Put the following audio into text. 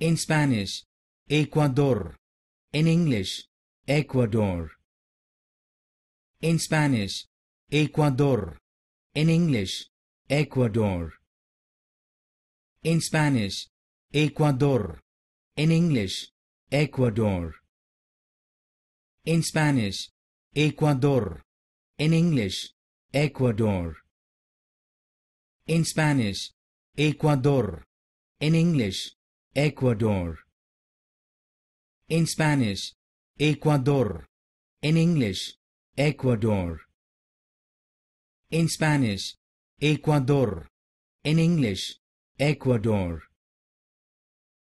in Spanish, Ecuador, in English, Ecuador. In Spanish, Ecuador, in English, Ecuador. In Spanish, Ecuador, in English, Ecuador. In Spanish, Ecuador, in English, Ecuador. In Spanish, Ecuador, in English, Ecuador. In Spanish, Ecuador. In English, Ecuador. In Spanish, Ecuador. In English, Ecuador.